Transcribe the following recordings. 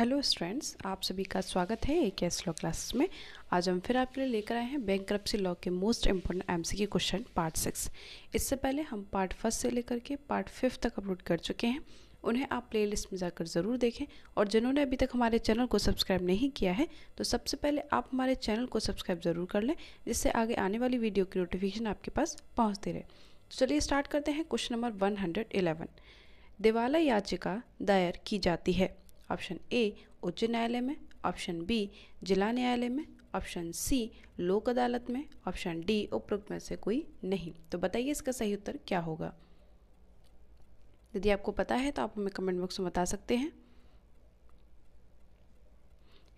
hello students आप सभी का स्वागत है ए के एस लॉ क्लासेस में आज हम फिर आपके लिए लेकर आए हैं बैंक करप्सी लॉ के मोस्ट इंपॉर्टेंट एम सी के क्वेश्चन पार्ट सिक्स इससे पहले हम पार्ट फर्स्ट से लेकर के पार्ट फिफ्थ तक अपलोड कर चुके हैं उन्हें आप प्लेलिस्ट में जाकर ज़रूर देखें और जिन्होंने अभी तक हमारे चैनल को सब्सक्राइब नहीं किया है तो सबसे पहले आप हमारे चैनल को सब्सक्राइब ज़रूर कर लें जिससे आगे आने वाली वीडियो की नोटिफिकेशन आपके पास पहुँचती रहे तो चलिए स्टार्ट करते हैं क्वेश्चन नंबर वन हंड्रेड दिवाला याचिका दायर की जाती है ऑप्शन ए उच्च न्यायालय में ऑप्शन बी जिला न्यायालय में ऑप्शन सी लोक अदालत में ऑप्शन डी उपरोक्त में से कोई नहीं तो बताइए इसका सही उत्तर क्या होगा यदि आपको पता है तो आप हमें कमेंट बॉक्स में बता सकते हैं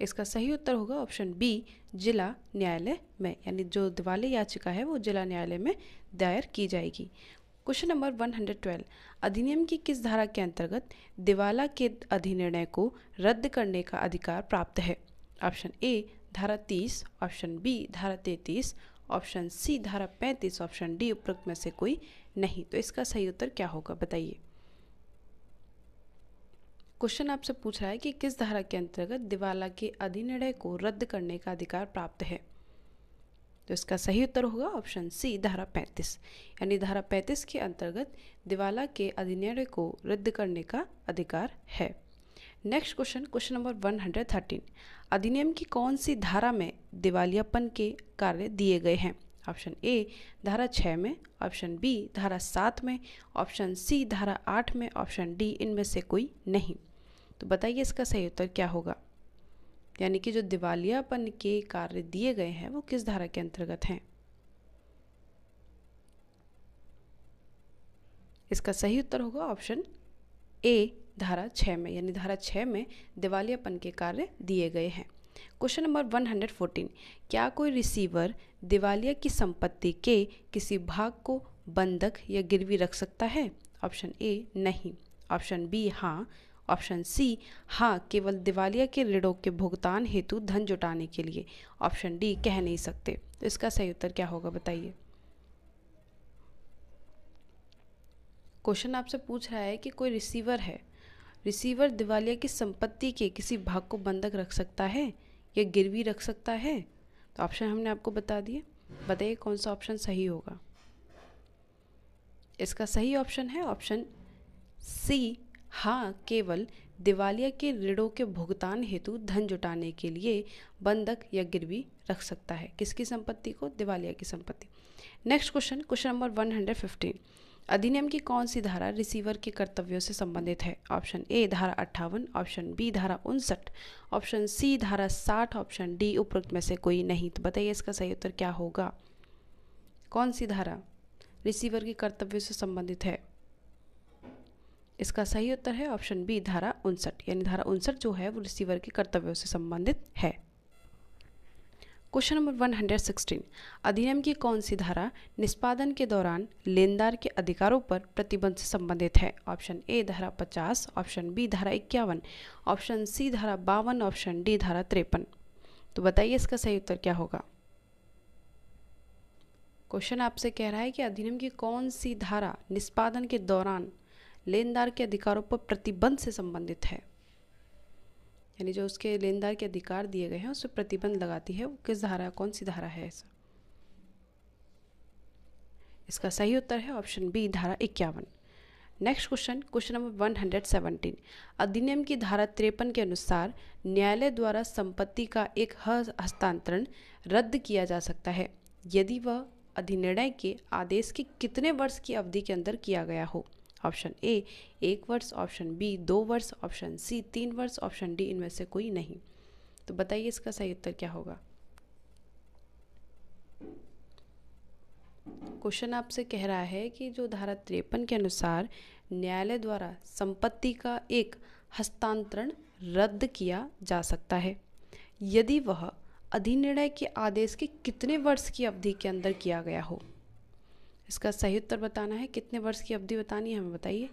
इसका सही उत्तर होगा ऑप्शन बी जिला न्यायालय में यानी जो दिवाली याचिका है वो जिला न्यायालय में दायर की जाएगी क्वेश्चन नंबर 112 अधिनियम की किस धारा के अंतर्गत दिवाला के अधिनिर्णय को रद्द करने का अधिकार प्राप्त है ऑप्शन ए धारा 30 ऑप्शन बी धारा 33 ऑप्शन सी धारा 35 ऑप्शन डी उपरोक्त में से कोई नहीं तो इसका सही उत्तर क्या होगा बताइए क्वेश्चन आपसे पूछ रहा है कि किस धारा के अंतर्गत दिवाला के अधिनिर्णय को रद्द करने का अधिकार प्राप्त है तो इसका सही उत्तर होगा ऑप्शन सी धारा पैंतीस यानी धारा पैंतीस के अंतर्गत दिवाला के अधिनियम को रद्द करने का अधिकार है नेक्स्ट क्वेश्चन क्वेश्चन नंबर 113 अधिनियम की कौन सी धारा में दिवालियापन के कार्य दिए गए हैं ऑप्शन ए धारा छः में ऑप्शन बी धारा सात में ऑप्शन सी धारा आठ में ऑप्शन डी इनमें से कोई नहीं तो बताइए इसका सही उत्तर क्या होगा यानी कि जो दिवालियापन के कार्य दिए गए हैं वो किस धारा के अंतर्गत हैं इसका सही उत्तर होगा ऑप्शन ए धारा छः में यानी धारा छः में दिवालियापन के कार्य दिए गए हैं क्वेश्चन नंबर 114 क्या कोई रिसीवर दिवालिया की संपत्ति के किसी भाग को बंधक या गिरवी रख सकता है ऑप्शन ए नहीं ऑप्शन बी हाँ ऑप्शन सी हाँ केवल दिवालिया के ऋणों के भुगतान हेतु धन जुटाने के लिए ऑप्शन डी कह नहीं सकते तो इसका सही उत्तर क्या होगा बताइए क्वेश्चन आपसे पूछ रहा है कि कोई रिसीवर है रिसीवर दिवालिया की संपत्ति के किसी भाग को बंधक रख सकता है या गिरवी रख सकता है तो ऑप्शन हमने आपको बता दिए बताइए कौन सा ऑप्शन सही होगा इसका सही ऑप्शन है ऑप्शन सी हाँ केवल दिवालिया के ऋणों के भुगतान हेतु धन जुटाने के लिए बंधक या गिरवी रख सकता है किसकी संपत्ति को दिवालिया की संपत्ति next question question number one hundred fifteen अधिनियम की कौन सी धारा रिसीवर के कर्तव्यों से संबंधित है ऑप्शन ए धारा अट्ठावन ऑप्शन बी धारा उनसठ ऑप्शन सी धारा साठ ऑप्शन डी उपरोक्त में से कोई नहीं तो बताइए इसका सही उत्तर क्या होगा कौन सी धारा रिसीवर के कर्तव्यों से संबंधित है इसका सही उत्तर है ऑप्शन बी धारा उनसठ यानी धारा उनसठ जो है वो रिसीवर के कर्तव्यों से संबंधित है क्वेश्चन नंबर 116 अधिनियम की कौन सी धारा निष्पादन के दौरान लेनदार के अधिकारों पर प्रतिबंध से संबंधित है ऑप्शन ए धारा 50 ऑप्शन बी धारा इक्यावन ऑप्शन सी धारा बावन ऑप्शन डी धारा तिरपन तो बताइए इसका सही उत्तर क्या होगा क्वेश्चन आपसे कह रहा है कि अधिनियम की कौन सी धारा निष्पादन के दौरान लेनदार के अधिकारों पर प्रतिबंध से संबंधित है यानी जो उसके लेनदार के अधिकार दिए गए हैं उस पर प्रतिबंध लगाती है वो किस धारा कौन सी धारा है ऐसा इसका सही उत्तर है ऑप्शन बी धारा इक्यावन नेक्स्ट क्वेश्चन क्वेश्चन नंबर 117 अधिनियम की धारा तिरपन के अनुसार न्यायालय द्वारा संपत्ति का एक हस्तांतरण रद्द किया जा सकता है यदि वह अधिनिर्णय के आदेश के कितने वर्ष की अवधि के अंदर किया गया हो ऑप्शन ए एक वर्ष ऑप्शन बी दो वर्ष ऑप्शन सी तीन वर्ष ऑप्शन डी इनमें से कोई नहीं तो बताइए इसका सही उत्तर क्या होगा क्वेश्चन आपसे कह रहा है कि जो धारा तिरपन के अनुसार न्यायालय द्वारा संपत्ति का एक हस्तांतरण रद्द किया जा सकता है यदि वह अधिनिर्णय के आदेश के कितने वर्ष की अवधि के अंदर किया गया हो इसका सही उत्तर बताना है कितने वर्ष की अवधि बतानी है हमें बताइए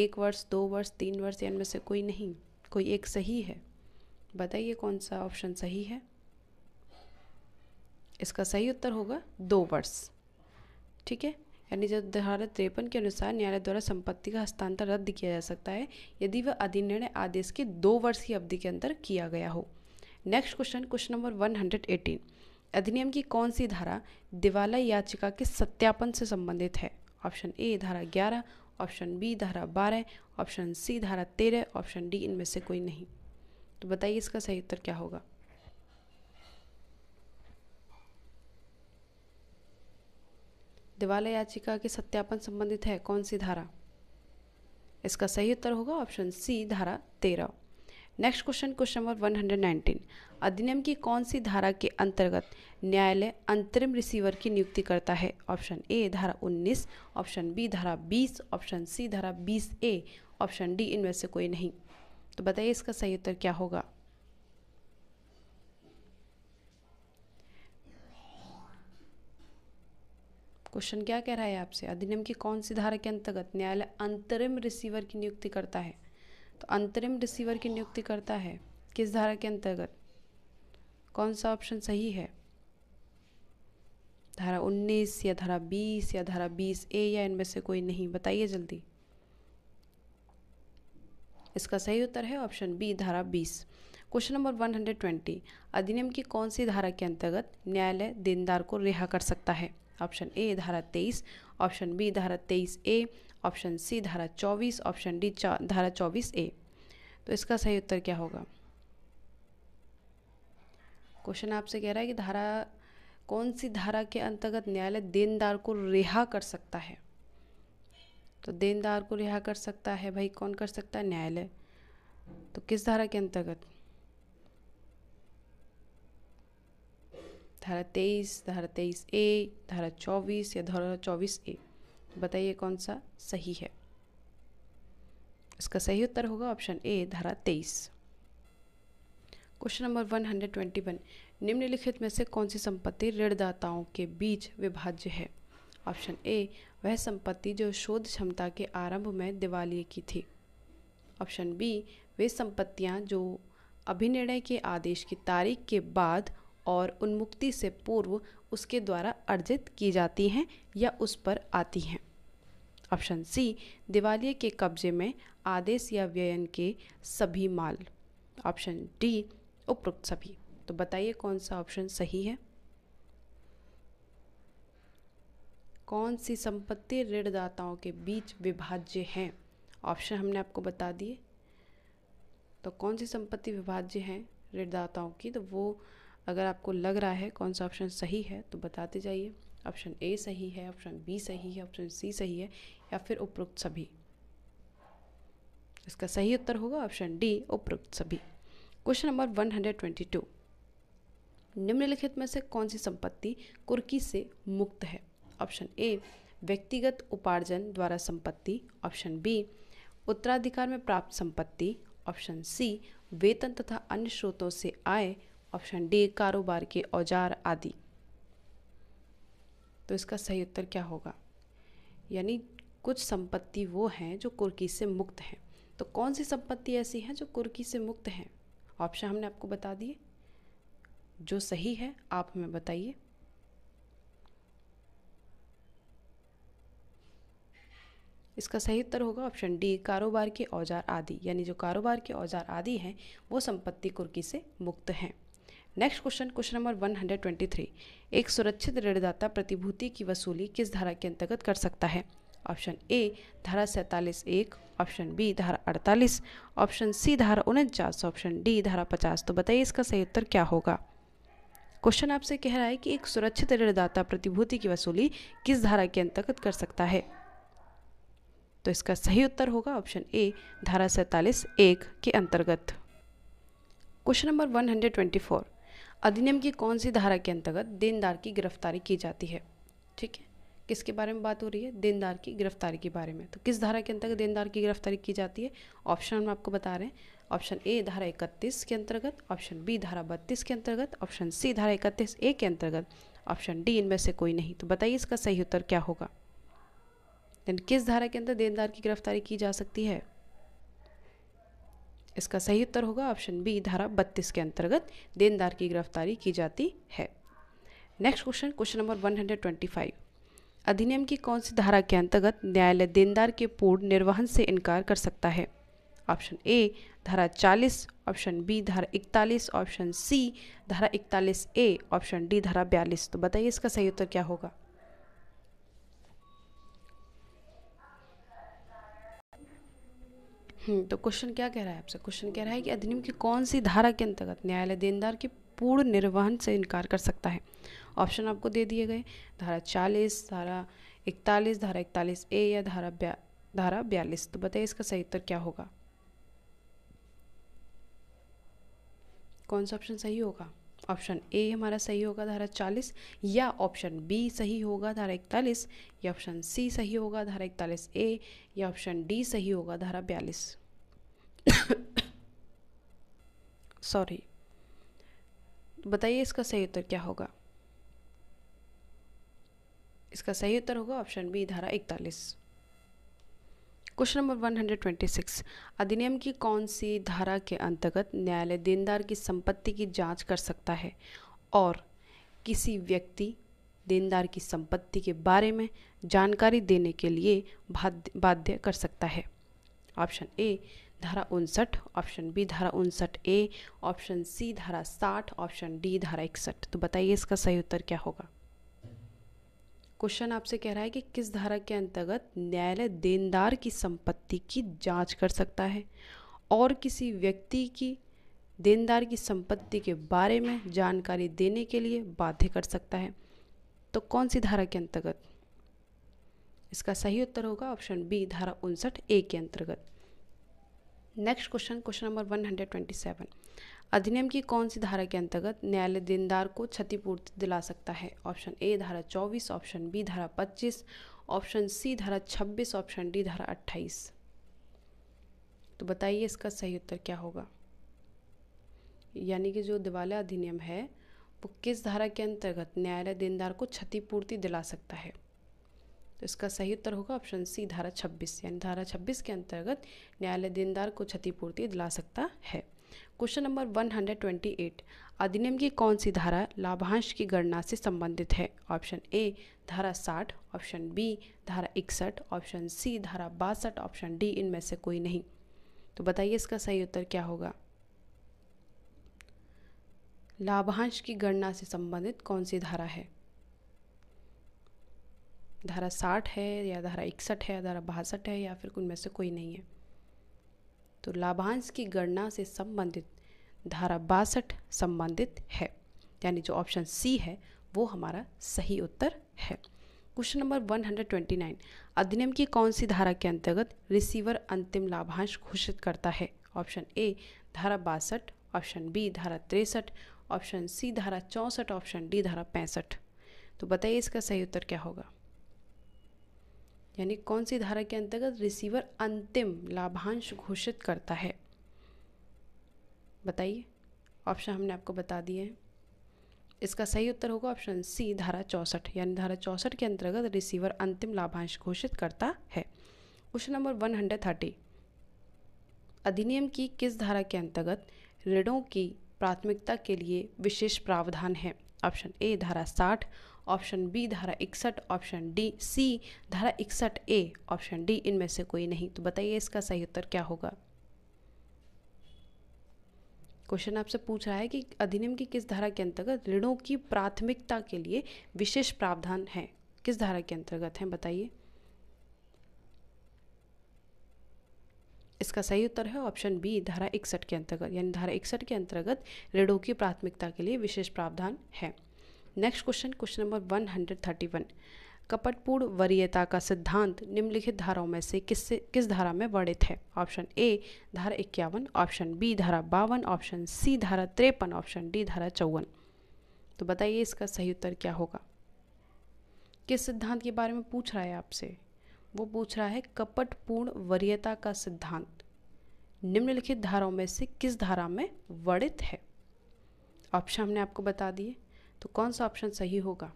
एक वर्ष दो वर्ष तीन वर्ष इनमें से कोई नहीं कोई एक सही है बताइए कौन सा ऑप्शन सही है इसका सही उत्तर होगा दो वर्ष ठीक है यानी जब धारा तिरपन के अनुसार न्यायालय द्वारा संपत्ति का हस्तांतरण रद्द किया जा सकता है यदि वह अधिनिर्णय आदेश के दो वर्ष की अवधि के अंदर किया गया हो नेक्स्ट क्वेश्चन क्वेश्चन नंबर 118 अधिनियम की कौन सी धारा दिवाला याचिका के सत्यापन से संबंधित है ऑप्शन ए धारा ग्यारह ऑप्शन बी धारा बारह ऑप्शन सी धारा तेरह ऑप्शन डी इनमें से कोई नहीं तो बताइए इसका सही उत्तर क्या होगा दिवाला याचिका के सत्यापन संबंधित है कौन सी धारा इसका सही उत्तर होगा ऑप्शन सी धारा तेरह नेक्स्ट क्वेश्चन क्वेश्चन नंबर 119 अधिनियम की कौन सी धारा के अंतर्गत न्यायालय अंतरिम रिसीवर की नियुक्ति करता है ऑप्शन ए धारा 19 ऑप्शन बी धारा 20 ऑप्शन सी धारा 20 ए ऑप्शन डी इनमें से कोई नहीं तो बताइए इसका सही उत्तर क्या होगा क्वेश्चन क्या कह रहा है आपसे अधिनियम की कौन सी धारा के अंतर्गत न्यायालय अंतरिम रिसीवर की नियुक्ति करता है तो अंतरिम रिसीवर की नियुक्ति करता है किस धारा के अंतर्गत कौन सा ऑप्शन सही है धारा 19 या धारा 20 या धारा 20 ए या इनमें से कोई नहीं बताइए जल्दी इसका सही उत्तर है ऑप्शन बी धारा 20 क्वेश्चन नंबर 120 अधिनियम की कौन सी धारा के अंतर्गत न्यायालय देनदार को रिहा कर सकता है ऑप्शन ए धारा 23 ऑप्शन बी धारा 23 ए ऑप्शन सी धारा चौबीस ऑप्शन डी धारा चौबीस ए तो इसका सही उत्तर क्या होगा क्वेश्चन आपसे कह रहा है कि धारा कौन सी धारा के अंतर्गत न्यायालय देनदार को रिहा कर सकता है तो देनदार को रिहा कर सकता है भाई कौन कर सकता है न्यायालय तो किस धारा के अंतर्गत धारा तेईस धारा तेईस ए धारा चौबीस या धारा चौबीस ए बताइए कौन सा सही है इसका सही उत्तर होगा ऑप्शन ए धारा तेईस question number one hundred twenty one निम्नलिखित में से कौन सी संपत्ति ऋणदाताओं के बीच विभाज्य है ऑप्शन ए वह संपत्ति जो शोध क्षमता के आरंभ में दिवाली की थी ऑप्शन बी वे संपत्तियां जो अभिनिर्णय के आदेश की तारीख के बाद और उन्मुक्ति से पूर्व उसके द्वारा अर्जित की जाती हैं या उस पर आती हैं ऑप्शन सी दिवालिये के कब्जे में आदेश या व्ययन के सभी माल ऑप्शन डी उपरोक्त सभी तो बताइए कौन सा ऑप्शन सही है कौन सी संपत्ति ऋणदाताओं के बीच विभाज्य हैं ऑप्शन हमने आपको बता दिए तो कौन सी संपत्ति विभाज्य हैं ऋणदाताओं की तो वो अगर आपको लग रहा है कौन सा ऑप्शन सही है तो बताते जाइए ऑप्शन ए सही है ऑप्शन बी सही है ऑप्शन सी सही है या फिर उपरोक्त सभी इसका सही उत्तर होगा ऑप्शन डी उपरोक्त सभी क्वेश्चन नंबर 122 निम्नलिखित में से कौन सी संपत्ति कुर्की से मुक्त है ऑप्शन ए व्यक्तिगत उपार्जन द्वारा संपत्ति ऑप्शन बी उत्तराधिकार में प्राप्त संपत्ति ऑप्शन सी वेतन तथा अन्य स्रोतों से आए ऑप्शन डी कारोबार के औजार आदि तो इसका सही उत्तर क्या होगा यानी कुछ संपत्ति वो हैं जो कुर्की से मुक्त हैं तो कौन सी संपत्ति ऐसी है जो कुर्की से मुक्त हैं ऑप्शन हमने आपको बता दिए जो सही है आप हमें बताइए इसका सही उत्तर होगा ऑप्शन डी कारोबार के औजार आदि यानी जो कारोबार के औजार आदि हैं वो संपत्ति कुर्की से मुक्त हैं नेक्स्ट क्वेश्चन क्वेश्चन नंबर 123 एक सुरक्षित ऋणदाता प्रतिभूति की वसूली किस धारा के अंतर्गत कर सकता है ऑप्शन ए धारा सैंतालीस एक ऑप्शन बी धारा अड़तालीस ऑप्शन सी धारा उनचास ऑप्शन डी धारा पचास तो बताइए इसका सही उत्तर क्या होगा क्वेश्चन आपसे कह रहा है कि एक सुरक्षित ऋणदाता प्रतिभूति की वसूली किस धारा के अंतर्गत कर सकता है तो इसका सही उत्तर होगा ऑप्शन ए धारा सैंतालीस एक के अंतर्गत क्वेश्चन नंबर अधिनियम की कौन सी धारा के अंतर्गत देनदार की गिरफ्तारी की जाती है ठीक है किसके बारे में बात हो रही है देनदार की गिरफ्तारी के बारे में तो किस धारा के अंतर्गत देनदार की गिरफ्तारी की जाती है ऑप्शन हम आपको बता रहे हैं ऑप्शन ए धारा इकतीस के अंतर्गत ऑप्शन बी धारा बत्तीस के अंतर्गत ऑप्शन सी धारा इकतीस ए के अंतर्गत ऑप्शन डी इनमें से कोई नहीं तो बताइए इसका सही उत्तर क्या होगा देन किस धारा के अंदर देनदार की गिरफ्तारी की जा सकती है इसका सही उत्तर होगा ऑप्शन बी धारा बत्तीस के अंतर्गत देनदार की गिरफ्तारी की जाती है next question question number one अधिनियम की कौन सी धारा के अंतर्गत न्यायालय देनदार के पूर्ण निर्वहन से इनकार कर सकता है ऑप्शन ए धारा 40 ऑप्शन बी धारा 41 ऑप्शन सी धारा 41 ए ऑप्शन डी धारा 42 तो बताइए इसका सही उत्तर क्या होगा हम्म, तो क्वेश्चन क्या कह रहा है आपसे क्वेश्चन कह रहा है कि अधिनियम की कौन सी धारा के अंतर्गत न्यायालय देनदार के पूर्ण निर्वहन से इनकार कर सकता है ऑप्शन आपको दे दिए गए धारा चालीस धारा इकतालीस धारा इकतालीस ए या धारा ब्या धारा बयालीस तो बताइए इसका सही उत्तर क्या होगा कौन सा ऑप्शन सही होगा ऑप्शन ए हमारा सही होगा धारा चालीस या ऑप्शन बी सही होगा धारा इकतालीस या ऑप्शन सी सही होगा धारा इकतालीस ए या ऑप्शन डी सही होगा धारा बयालीस सॉरी बताइए इसका सही उत्तर क्या होगा इसका सही उत्तर होगा ऑप्शन बी धारा इकतालीस क्वेश्चन नंबर 126 अधिनियम की कौन सी धारा के अंतर्गत न्यायालय देनदार की संपत्ति की जांच कर सकता है और किसी व्यक्ति देनदार की संपत्ति के बारे में जानकारी देने के लिए बाध्य कर सकता है ऑप्शन ए धारा उनसठ ऑप्शन बी धारा उनसठ ए ऑप्शन सी धारा साठ ऑप्शन डी धारा इकसठ तो बताइए इसका सही उत्तर क्या होगा क्वेश्चन आपसे कह रहा है कि किस धारा के अंतर्गत न्यायालय देनदार की संपत्ति की जांच कर सकता है और किसी व्यक्ति की देनदार की संपत्ति के बारे में जानकारी देने के लिए बाध्य कर सकता है तो कौन सी धारा के अंतर्गत इसका सही उत्तर होगा ऑप्शन बी धारा उनसठ ए के अंतर्गत next question question number one hundred twenty seven अधिनियम की कौन सी धारा के अंतर्गत न्यायालय देनदार को क्षतिपूर्ति दिला सकता है ऑप्शन ए धारा चौबीस ऑप्शन बी धारा पच्चीस ऑप्शन सी धारा छब्बीस ऑप्शन डी धारा अट्ठाईस तो बताइए इसका सही उत्तर क्या होगा यानी कि जो दिवालिया अधिनियम है वो किस धारा के अंतर्गत न्यायालय देनदार को क्षतिपूर्ति दिला सकता है तो इसका सही उत्तर होगा ऑप्शन सी धारा 26 यानी धारा 26 के अंतर्गत न्यायालय देनदार को क्षतिपूर्ति दिला सकता है क्वेश्चन नंबर 128 अधिनियम की कौन सी धारा लाभांश की गणना से संबंधित है ऑप्शन ए धारा 60 ऑप्शन बी धारा इकसठ ऑप्शन सी धारा बासठ ऑप्शन डी इनमें से कोई नहीं तो बताइए इसका सही उत्तर क्या होगा लाभांश की गणना से संबंधित कौन सी धारा है धारा साठ है या धारा इकसठ है या धारा बासठ है या फिर उनमें से कोई नहीं है तो लाभांश की गणना से संबंधित धारा बासठ संबंधित है यानी जो ऑप्शन सी है वो हमारा सही उत्तर है क्वेश्चन नंबर 129 अधिनियम की कौन सी धारा के अंतर्गत रिसीवर अंतिम लाभांश घोषित करता है ऑप्शन ए धारा बासठ ऑप्शन बी धारा तिरसठ ऑप्शन सी धारा चौंसठ ऑप्शन डी धारा पैंसठ तो बताइए इसका सही उत्तर क्या होगा यानी कौन सी धारा के अंतर्गत रिसीवर अंतिम लाभांश घोषित करता है बताइए ऑप्शन हमने आपको बता दिए हैं इसका सही उत्तर होगा ऑप्शन सी धारा चौंसठ यानी धारा चौंसठ के अंतर्गत रिसीवर अंतिम लाभांश घोषित करता है question number one hundred thirty अधिनियम की किस धारा के अंतर्गत ऋणों की प्राथमिकता के लिए विशेष प्रावधान है ऑप्शन ए धारा साठ ऑप्शन बी धारा इकसठ ऑप्शन डी सी धारा इकसठ ए ऑप्शन डी इनमें से कोई नहीं तो बताइए इसका सही उत्तर क्या होगा क्वेश्चन आपसे पूछ रहा है कि अधिनियम की किस धारा के अंतर्गत ऋणों की प्राथमिकता के लिए विशेष प्रावधान है किस धारा के अंतर्गत हैं बताइए इसका सही उत्तर है ऑप्शन बी धारा इकसठ के अंतर्गत यानी धारा इकसठ के अंतर्गत रेडो की प्राथमिकता के लिए विशेष प्रावधान है नेक्स्ट क्वेश्चन क्वेश्चन नंबर 131 कपटपूर्ण वरीयता का सिद्धांत निम्नलिखित धाराओं में से किस से किस धारा में वर्णित है ऑप्शन ए धारा इक्यावन ऑप्शन बी धारा बावन ऑप्शन सी धारा त्रेपन ऑप्शन डी धारा चौवन तो बताइए इसका सही उत्तर क्या होगा किस सिद्धांत के बारे में पूछ रहा है आपसे वो पूछ रहा है कपटपूर्ण वरीयता का सिद्धांत निम्नलिखित धाराओं में से किस धारा में वर्णित है ऑप्शन हमने आपको बता दिए तो कौन सा ऑप्शन सही होगा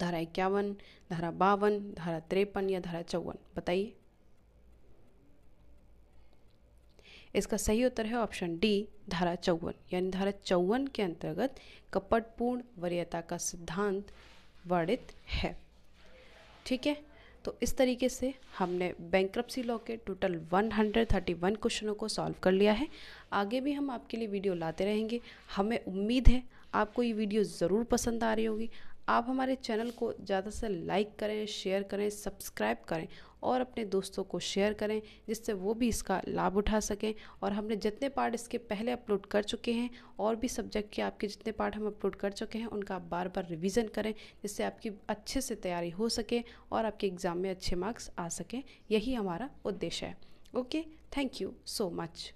धारा इक्यावन धारा बावन धारा त्रेपन या धारा चौवन बताइए इसका सही उत्तर है ऑप्शन डी धारा चौवन यानी धारा चौवन के अंतर्गत कपटपूर्ण वरीयता का सिद्धांत वर्णित है ठीक है तो इस तरीके से हमने बैंक्रप्सी लॉ के टोटल 131 क्वेश्चनों को सॉल्व कर लिया है आगे भी हम आपके लिए वीडियो लाते रहेंगे हमें उम्मीद है आपको ये वीडियो ज़रूर पसंद आ रही होगी आप हमारे चैनल को ज़्यादा से लाइक करें शेयर करें सब्सक्राइब करें और अपने दोस्तों को शेयर करें जिससे वो भी इसका लाभ उठा सकें और हमने जितने पार्ट इसके पहले अपलोड कर चुके हैं और भी सब्जेक्ट के आपके जितने पार्ट हम अपलोड कर चुके हैं उनका आप बार बार रिवीजन करें जिससे आपकी अच्छे से तैयारी हो सके और आपके एग्ज़ाम में अच्छे मार्क्स आ सकें यही हमारा उद्देश्य है okay thank you so much